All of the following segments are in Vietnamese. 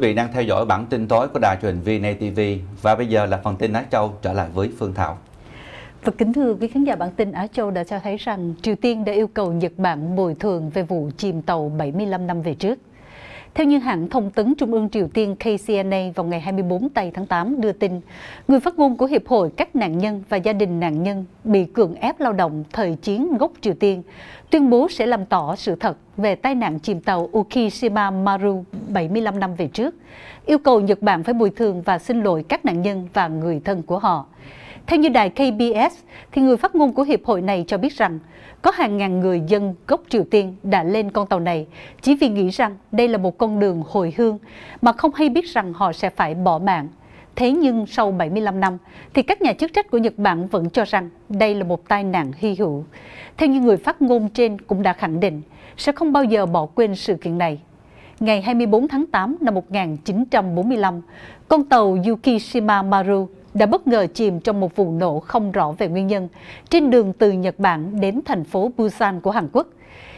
Quý vị đang theo dõi bản tin tối của đài truyền VNA TV và bây giờ là phần tin Á Châu trở lại với Phương Thảo. Và kính thưa quý khán giả bản tin Á Châu đã cho thấy rằng Triều Tiên đã yêu cầu Nhật Bản bồi thường về vụ chìm tàu 75 năm về trước. Theo như hãng thông tấn Trung ương Triều Tiên KCNA vào ngày 24 tây tháng 8 đưa tin, người phát ngôn của Hiệp hội các nạn nhân và gia đình nạn nhân bị cưỡng ép lao động thời chiến gốc Triều Tiên tuyên bố sẽ làm tỏ sự thật về tai nạn chìm tàu Ukishima Maru 75 năm về trước, yêu cầu Nhật Bản phải bồi thường và xin lỗi các nạn nhân và người thân của họ. Theo như đài KBS, thì người phát ngôn của hiệp hội này cho biết rằng có hàng ngàn người dân gốc Triều Tiên đã lên con tàu này chỉ vì nghĩ rằng đây là một con đường hồi hương mà không hay biết rằng họ sẽ phải bỏ mạng. Thế nhưng sau 75 năm thì các nhà chức trách của Nhật Bản vẫn cho rằng đây là một tai nạn hy hữu. Theo như người phát ngôn trên cũng đã khẳng định sẽ không bao giờ bỏ quên sự kiện này ngày 24 tháng 8 năm 1945, con tàu Yukishima Maru đã bất ngờ chìm trong một vụ nổ không rõ về nguyên nhân trên đường từ Nhật Bản đến thành phố Busan của Hàn Quốc.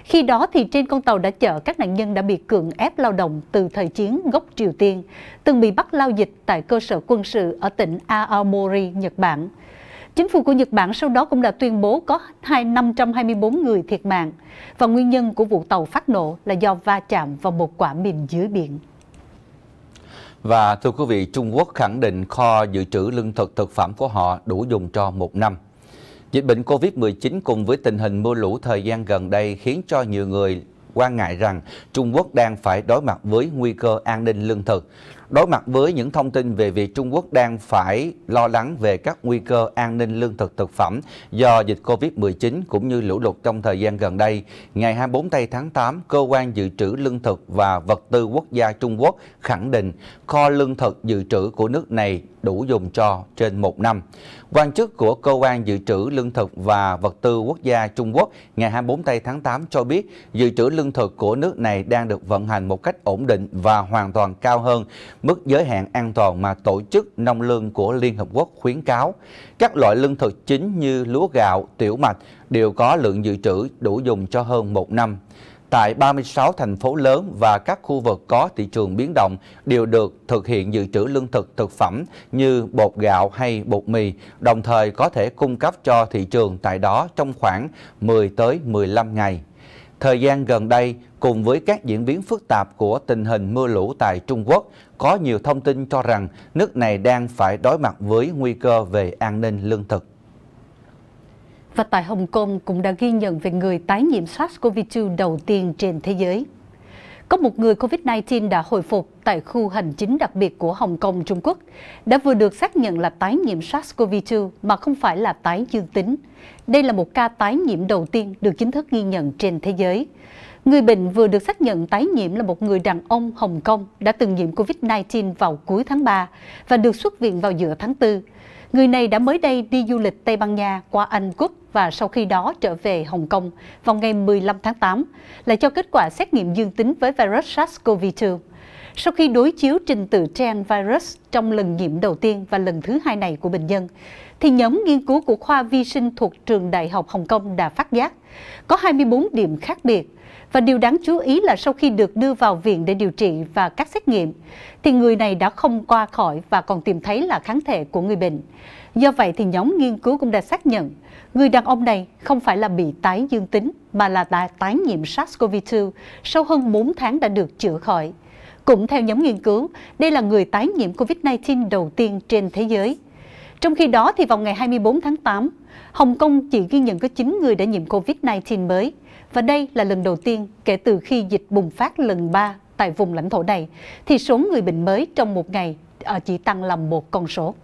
Khi đó thì trên con tàu đã chở các nạn nhân đã bị cưỡng ép lao động từ thời chiến gốc Triều Tiên, từng bị bắt lao dịch tại cơ sở quân sự ở tỉnh Aomori, Nhật Bản. Chính phủ của Nhật Bản sau đó cũng đã tuyên bố có 524 người thiệt mạng và nguyên nhân của vụ tàu phát nổ là do va chạm vào một quả mìn dưới biển. Và thưa quý vị, Trung Quốc khẳng định kho dự trữ lương thực thực phẩm của họ đủ dùng cho một năm. Dịch bệnh COVID-19 cùng với tình hình mưa lũ thời gian gần đây khiến cho nhiều người quan ngại rằng Trung Quốc đang phải đối mặt với nguy cơ an ninh lương thực. Đối mặt với những thông tin về việc Trung Quốc đang phải lo lắng về các nguy cơ an ninh lương thực thực phẩm do dịch Covid-19 cũng như lũ lụt trong thời gian gần đây, ngày 24 tây tháng 8, Cơ quan Dự trữ Lương thực và Vật tư Quốc gia Trung Quốc khẳng định kho lương thực dự trữ của nước này đủ dùng cho trên một năm. Quan chức của Cơ quan Dự trữ Lương thực và Vật tư Quốc gia Trung Quốc ngày 24 tây tháng 8 cho biết dự trữ lương thực của nước này đang được vận hành một cách ổn định và hoàn toàn cao hơn mức giới hạn an toàn mà Tổ chức Nông lương của Liên Hợp Quốc khuyến cáo. Các loại lương thực chính như lúa gạo, tiểu mạch đều có lượng dự trữ đủ dùng cho hơn một năm tại 36 thành phố lớn và các khu vực có thị trường biến động đều được thực hiện dự trữ lương thực thực phẩm như bột gạo hay bột mì, đồng thời có thể cung cấp cho thị trường tại đó trong khoảng 10 tới 15 ngày. Thời gian gần đây, cùng với các diễn biến phức tạp của tình hình mưa lũ tại Trung Quốc, có nhiều thông tin cho rằng nước này đang phải đối mặt với nguy cơ về an ninh lương thực. Và tại Hồng Kông cũng đã ghi nhận về người tái nhiễm SARS-CoV-2 đầu tiên trên thế giới. Có một người COVID-19 đã hồi phục tại khu hành chính đặc biệt của Hồng Kông, Trung Quốc, đã vừa được xác nhận là tái nhiễm SARS-CoV-2 mà không phải là tái dương tính. Đây là một ca tái nhiễm đầu tiên được chính thức ghi nhận trên thế giới. Người bệnh vừa được xác nhận tái nhiễm là một người đàn ông Hồng Kông đã từng nhiễm COVID-19 vào cuối tháng 3 và được xuất viện vào giữa tháng 4. Người này đã mới đây đi du lịch Tây Ban Nha qua Anh Quốc và sau khi đó trở về Hồng Kông vào ngày 15 tháng 8, lại cho kết quả xét nghiệm dương tính với virus SARS-CoV-2. Sau khi đối chiếu trình tự gen virus trong lần nghiệm đầu tiên và lần thứ hai này của bệnh nhân, thì nhóm nghiên cứu của khoa vi sinh thuộc Trường Đại học Hồng Kông đã phát giác có 24 điểm khác biệt và điều đáng chú ý là sau khi được đưa vào viện để điều trị và các xét nghiệm, thì người này đã không qua khỏi và còn tìm thấy là kháng thể của người bệnh. Do vậy thì nhóm nghiên cứu cũng đã xác nhận người đàn ông này không phải là bị tái dương tính mà là đã tái nhiễm SARS-CoV-2 sau hơn 4 tháng đã được chữa khỏi. Cũng theo nhóm nghiên cứu, đây là người tái nhiễm COVID-19 đầu tiên trên thế giới. Trong khi đó, thì vào ngày 24 tháng 8, Hồng Kông chỉ ghi nhận có 9 người đã nhiễm COVID-19 mới. Và đây là lần đầu tiên kể từ khi dịch bùng phát lần 3 tại vùng lãnh thổ này, thì số người bệnh mới trong một ngày ờ, chỉ tăng là một con số.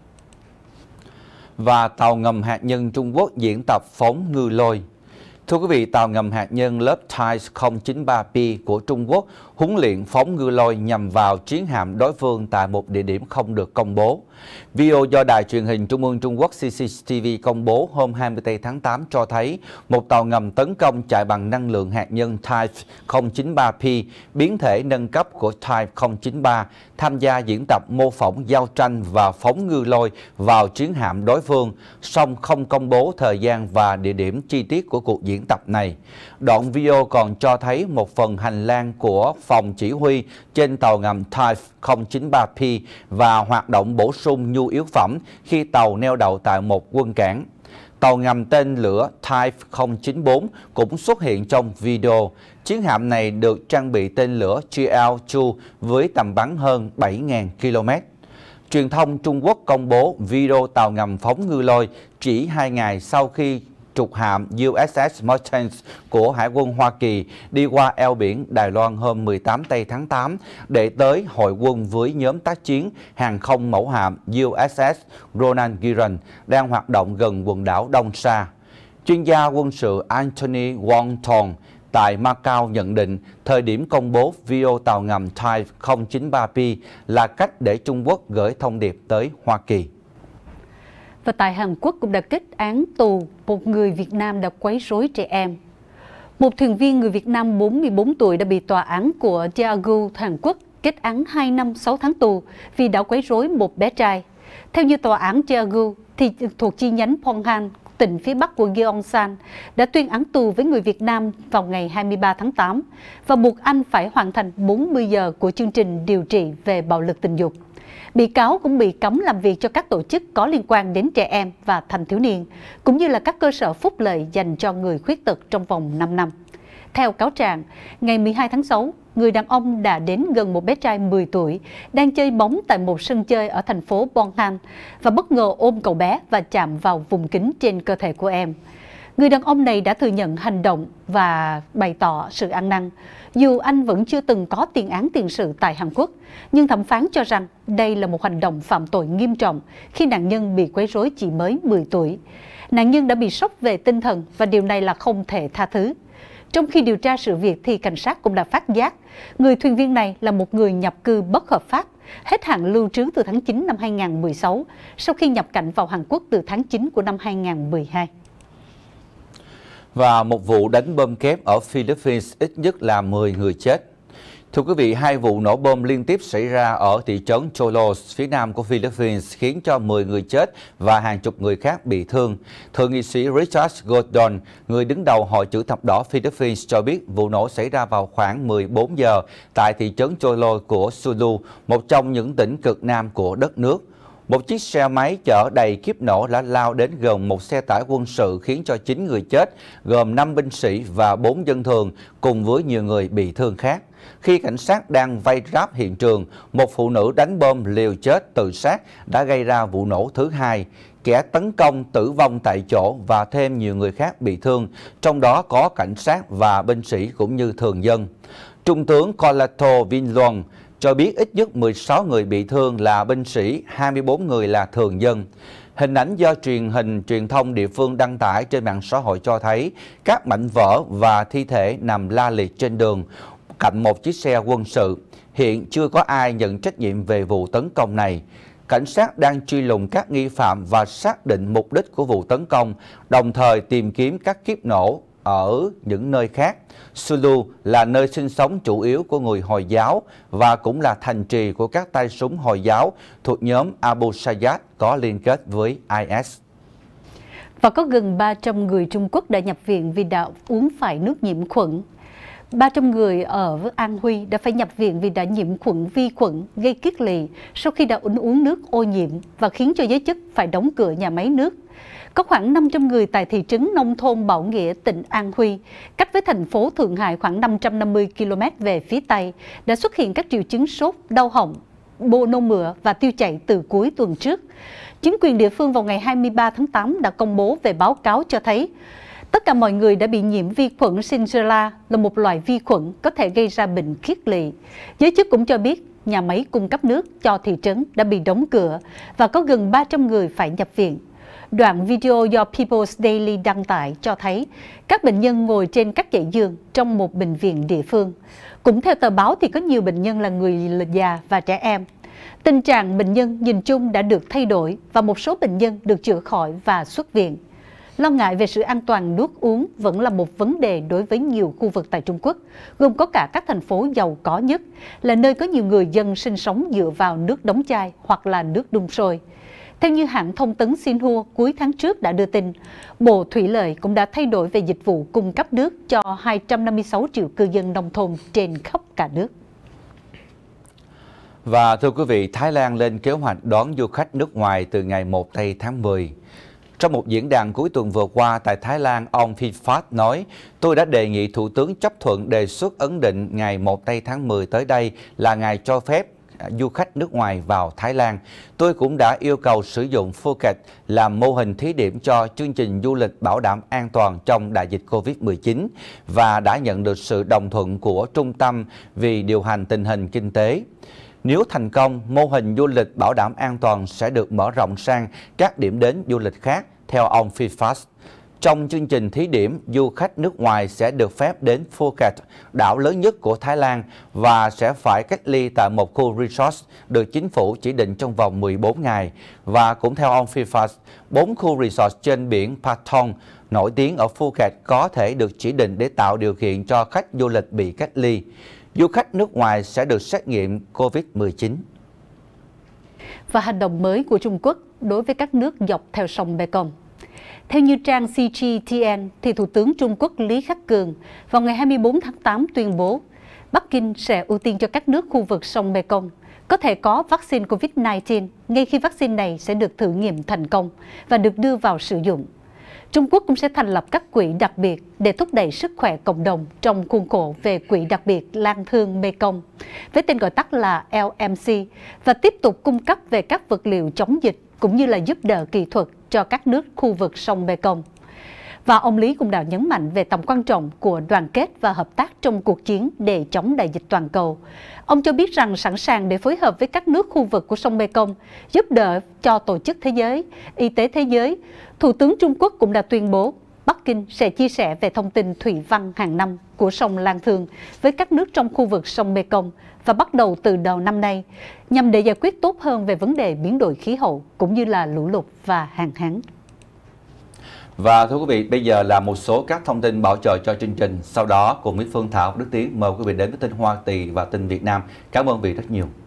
Và tàu ngầm hạt nhân Trung Quốc diễn tập phóng ngư lôi Thưa quý vị, tàu ngầm hạt nhân lớp TIES 093P của Trung Quốc huấn luyện phóng ngư lôi nhằm vào chiến hạm đối phương tại một địa điểm không được công bố. Video do Đài truyền hình Trung ương Trung Quốc CCTV công bố hôm 24 tháng 8 cho thấy một tàu ngầm tấn công chạy bằng năng lượng hạt nhân Type 093P, biến thể nâng cấp của Type 093, tham gia diễn tập mô phỏng giao tranh và phóng ngư lôi vào chiến hạm đối phương, song không công bố thời gian và địa điểm chi tiết của cuộc diễn tập này. Đoạn video còn cho thấy một phần hành lang của phòng chỉ huy trên tàu ngầm Type 093P và hoạt động bổ sung nhu yếu phẩm khi tàu neo đậu tại một quân cảng. Tàu ngầm tên lửa Type 094 cũng xuất hiện trong video. Chiến hạm này được trang bị tên lửa GL-2 với tầm bắn hơn 7.000 km. Truyền thông Trung Quốc công bố video tàu ngầm phóng ngư lôi chỉ 2 ngày sau khi trục hạm USS Merchant của Hải quân Hoa Kỳ đi qua eo biển Đài Loan hôm 18 tây tháng 8 để tới hội quân với nhóm tác chiến hàng không mẫu hạm USS Ronald Reagan đang hoạt động gần quần đảo Đông Sa. Chuyên gia quân sự Anthony Wong Tong tại Macau nhận định thời điểm công bố video tàu ngầm Type 093P là cách để Trung Quốc gửi thông điệp tới Hoa Kỳ và tại Hàn Quốc cũng đã kết án tù một người Việt Nam đã quấy rối trẻ em. Một thuyền viên người Việt Nam 44 tuổi đã bị tòa án của Daegu, Hàn Quốc kết án 2 năm 6 tháng tù vì đã quấy rối một bé trai. Theo như tòa án Daegu, thì thuộc chi nhánh Ponghan tỉnh phía Bắc của Gyeongsan đã tuyên án tù với người Việt Nam vào ngày 23 tháng 8 và buộc anh phải hoàn thành 40 giờ của chương trình điều trị về bạo lực tình dục. Bị cáo cũng bị cấm làm việc cho các tổ chức có liên quan đến trẻ em và thanh thiếu niên, cũng như là các cơ sở phúc lợi dành cho người khuyết tật trong vòng 5 năm. Theo cáo trạng, ngày 12 tháng 6, người đàn ông đã đến gần một bé trai 10 tuổi đang chơi bóng tại một sân chơi ở thành phố Bonham và bất ngờ ôm cậu bé và chạm vào vùng kính trên cơ thể của em. Người đàn ông này đã thừa nhận hành động và bày tỏ sự ăn năn. Dù anh vẫn chưa từng có tiền án tiền sự tại Hàn Quốc, nhưng thẩm phán cho rằng đây là một hành động phạm tội nghiêm trọng khi nạn nhân bị quấy rối chỉ mới 10 tuổi. Nạn nhân đã bị sốc về tinh thần và điều này là không thể tha thứ. Trong khi điều tra sự việc thì cảnh sát cũng đã phát giác, người thuyền viên này là một người nhập cư bất hợp pháp, hết hạn lưu trú từ tháng 9 năm 2016, sau khi nhập cảnh vào Hàn Quốc từ tháng 9 của năm 2012. Và một vụ đánh bom kép ở Philippines ít nhất là 10 người chết, Thưa quý vị, hai vụ nổ bom liên tiếp xảy ra ở thị trấn Cholos, phía nam của Philippines, khiến cho 10 người chết và hàng chục người khác bị thương. Thượng nghị sĩ Richard Gordon, người đứng đầu Hội chữ thập đỏ Philippines, cho biết vụ nổ xảy ra vào khoảng 14 giờ tại thị trấn Cholos của Sulu, một trong những tỉnh cực nam của đất nước. Một chiếc xe máy chở đầy kiếp nổ đã lao đến gần một xe tải quân sự khiến cho 9 người chết, gồm 5 binh sĩ và 4 dân thường, cùng với nhiều người bị thương khác. Khi cảnh sát đang vây ráp hiện trường, một phụ nữ đánh bom liều chết tự sát đã gây ra vụ nổ thứ hai. Kẻ tấn công tử vong tại chỗ và thêm nhiều người khác bị thương, trong đó có cảnh sát và binh sĩ cũng như thường dân. Trung tướng Colato Vinluong cho biết ít nhất 16 người bị thương là binh sĩ, 24 người là thường dân. Hình ảnh do truyền hình truyền thông địa phương đăng tải trên mạng xã hội cho thấy các mảnh vỡ và thi thể nằm la liệt trên đường cạnh một chiếc xe quân sự. Hiện chưa có ai nhận trách nhiệm về vụ tấn công này. Cảnh sát đang truy lùng các nghi phạm và xác định mục đích của vụ tấn công, đồng thời tìm kiếm các kiếp nổ ở những nơi khác. Sulu là nơi sinh sống chủ yếu của người Hồi giáo và cũng là thành trì của các tay súng Hồi giáo thuộc nhóm Abu Sayyad có liên kết với IS. Và có gần 300 người Trung Quốc đã nhập viện vì đã uống phải nước nhiễm khuẩn 300 người ở An Huy đã phải nhập viện vì đã nhiễm khuẩn vi khuẩn gây kiết lỵ sau khi đã uống nước ô nhiễm và khiến cho giới chức phải đóng cửa nhà máy nước. Có khoảng 500 người tại thị trấn nông thôn Bảo Nghĩa, tỉnh An Huy, cách với thành phố Thượng Hải khoảng 550 km về phía Tây, đã xuất hiện các triệu chứng sốt, đau họng, bô nôn mửa và tiêu chảy từ cuối tuần trước. Chính quyền địa phương vào ngày 23 tháng 8 đã công bố về báo cáo cho thấy Tất cả mọi người đã bị nhiễm vi khuẩn Shigella là một loại vi khuẩn có thể gây ra bệnh khiết lị. Giới chức cũng cho biết nhà máy cung cấp nước cho thị trấn đã bị đóng cửa và có gần 300 người phải nhập viện. Đoạn video do People's Daily đăng tải cho thấy các bệnh nhân ngồi trên các dãy giường trong một bệnh viện địa phương. Cũng theo tờ báo thì có nhiều bệnh nhân là người già và trẻ em. Tình trạng bệnh nhân nhìn chung đã được thay đổi và một số bệnh nhân được chữa khỏi và xuất viện. Lo ngại về sự an toàn nước uống vẫn là một vấn đề đối với nhiều khu vực tại Trung Quốc, gồm có cả các thành phố giàu có nhất, là nơi có nhiều người dân sinh sống dựa vào nước đóng chai hoặc là nước đun sôi. Theo như hãng thông tấn Xinhua cuối tháng trước đã đưa tin, Bộ Thủy lợi cũng đã thay đổi về dịch vụ cung cấp nước cho 256 triệu cư dân nông thôn trên khắp cả nước. Và thưa quý vị, Thái Lan lên kế hoạch đón du khách nước ngoài từ ngày 1 tây tháng 10. Trong một diễn đàn cuối tuần vừa qua tại Thái Lan, ông Phinfast nói, Tôi đã đề nghị Thủ tướng chấp thuận đề xuất ấn định ngày 1 tây tháng 10 tới đây là ngày cho phép à, du khách nước ngoài vào Thái Lan. Tôi cũng đã yêu cầu sử dụng Phuket làm mô hình thí điểm cho chương trình du lịch bảo đảm an toàn trong đại dịch Covid-19 và đã nhận được sự đồng thuận của Trung tâm vì điều hành tình hình kinh tế. Nếu thành công, mô hình du lịch bảo đảm an toàn sẽ được mở rộng sang các điểm đến du lịch khác, theo ông Fifas. Trong chương trình thí điểm, du khách nước ngoài sẽ được phép đến Phuket, đảo lớn nhất của Thái Lan và sẽ phải cách ly tại một khu resort được chính phủ chỉ định trong vòng 14 ngày. Và cũng theo ông Fifas, bốn khu resort trên biển Patong nổi tiếng ở Phuket có thể được chỉ định để tạo điều kiện cho khách du lịch bị cách ly du khách nước ngoài sẽ được xét nghiệm COVID-19. Và hành động mới của Trung Quốc đối với các nước dọc theo sông Mekong. Theo như trang CGTN, thì Thủ tướng Trung Quốc Lý Khắc Cường vào ngày 24 tháng 8 tuyên bố Bắc Kinh sẽ ưu tiên cho các nước khu vực sông Mekong có thể có vaccine COVID-19 ngay khi vaccine này sẽ được thử nghiệm thành công và được đưa vào sử dụng. Trung Quốc cũng sẽ thành lập các quỹ đặc biệt để thúc đẩy sức khỏe cộng đồng trong khuôn khổ về quỹ đặc biệt Lan Thương Mekong, với tên gọi tắt là LMC, và tiếp tục cung cấp về các vật liệu chống dịch cũng như là giúp đỡ kỹ thuật cho các nước khu vực sông Mekong. Và ông Lý cũng đã nhấn mạnh về tầm quan trọng của đoàn kết và hợp tác trong cuộc chiến để chống đại dịch toàn cầu. Ông cho biết rằng sẵn sàng để phối hợp với các nước khu vực của sông Mekong, giúp đỡ cho Tổ chức Thế giới, Y tế Thế giới. Thủ tướng Trung Quốc cũng đã tuyên bố Bắc Kinh sẽ chia sẻ về thông tin thủy văn hàng năm của sông Lan Thương với các nước trong khu vực sông Mekong và bắt đầu từ đầu năm nay nhằm để giải quyết tốt hơn về vấn đề biến đổi khí hậu cũng như là lũ lụt và hạn hán. Và thưa quý vị, bây giờ là một số các thông tin bảo trợ cho chương trình. Sau đó cùng với Phương Thảo Đức Tiến mời quý vị đến với tin Hoa Kỳ và tin Việt Nam. Cảm ơn quý vị rất nhiều.